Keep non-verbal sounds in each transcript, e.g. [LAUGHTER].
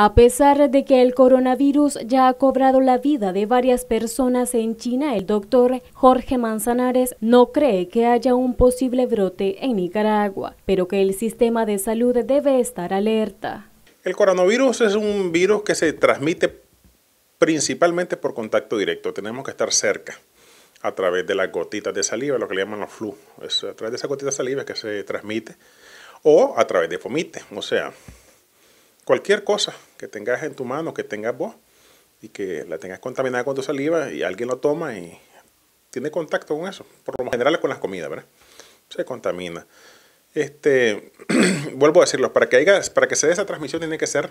A pesar de que el coronavirus ya ha cobrado la vida de varias personas en China, el doctor Jorge Manzanares no cree que haya un posible brote en Nicaragua, pero que el sistema de salud debe estar alerta. El coronavirus es un virus que se transmite principalmente por contacto directo. Tenemos que estar cerca a través de las gotitas de saliva, lo que le llaman los flu. Es a través de esas gotitas de saliva que se transmite o a través de fomite. O sea, cualquier cosa que tengas en tu mano, que tengas vos y que la tengas contaminada con tu saliva y alguien lo toma y tiene contacto con eso. Por lo general es con las comidas, ¿verdad? Se contamina. Este, [CLEARS THROAT] vuelvo a decirlo, para que, para que se dé esa transmisión tiene que ser,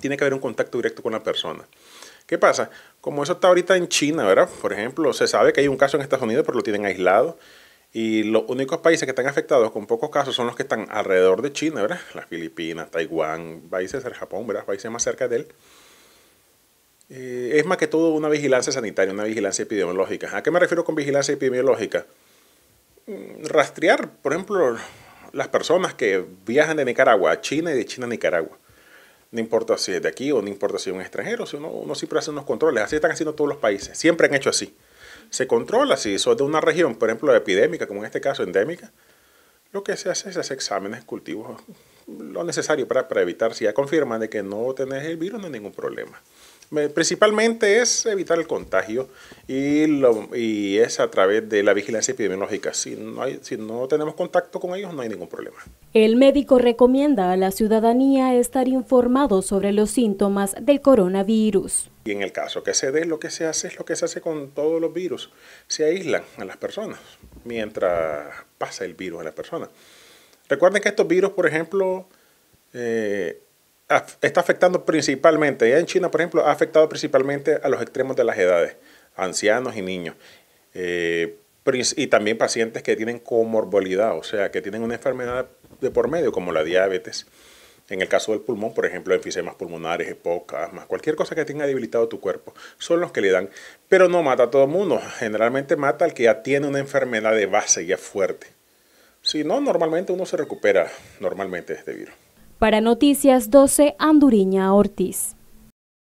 tiene que haber un contacto directo con la persona. ¿Qué pasa? Como eso está ahorita en China, ¿verdad? Por ejemplo, se sabe que hay un caso en Estados Unidos, pero lo tienen aislado. Y los únicos países que están afectados con pocos casos son los que están alrededor de China, ¿verdad? Las Filipinas, Taiwán, países del Japón, ¿verdad? Países más cerca de él. Eh, es más que todo una vigilancia sanitaria, una vigilancia epidemiológica. ¿A qué me refiero con vigilancia epidemiológica? Mm, rastrear, por ejemplo, las personas que viajan de Nicaragua a China y de China a Nicaragua. No importa si es de aquí o no importa si es un extranjero, si uno siempre hace unos controles. Así están haciendo todos los países. Siempre han hecho así se controla. Si es de una región, por ejemplo, epidémica, como en este caso endémica, lo que se hace es hacer exámenes cultivos lo necesario para, para evitar, si ya confirman de que no tenés el virus, no hay ningún problema. Principalmente es evitar el contagio y, lo, y es a través de la vigilancia epidemiológica. Si no, hay, si no tenemos contacto con ellos, no hay ningún problema. El médico recomienda a la ciudadanía estar informado sobre los síntomas del coronavirus. Y en el caso que se dé, lo que se hace es lo que se hace con todos los virus. Se aíslan a las personas mientras pasa el virus a las personas. Recuerden que estos virus, por ejemplo, eh, está afectando principalmente, ya en China, por ejemplo, ha afectado principalmente a los extremos de las edades, ancianos y niños. Eh, y también pacientes que tienen comorbilidad, o sea, que tienen una enfermedad de por medio, como la diabetes. En el caso del pulmón, por ejemplo, enfisemas pulmonares, EPOC, cualquier cosa que tenga debilitado tu cuerpo, son los que le dan. Pero no mata a todo el mundo, generalmente mata al que ya tiene una enfermedad de base ya fuerte. Si no, normalmente uno se recupera normalmente de este virus. Para Noticias 12, Anduriña Ortiz.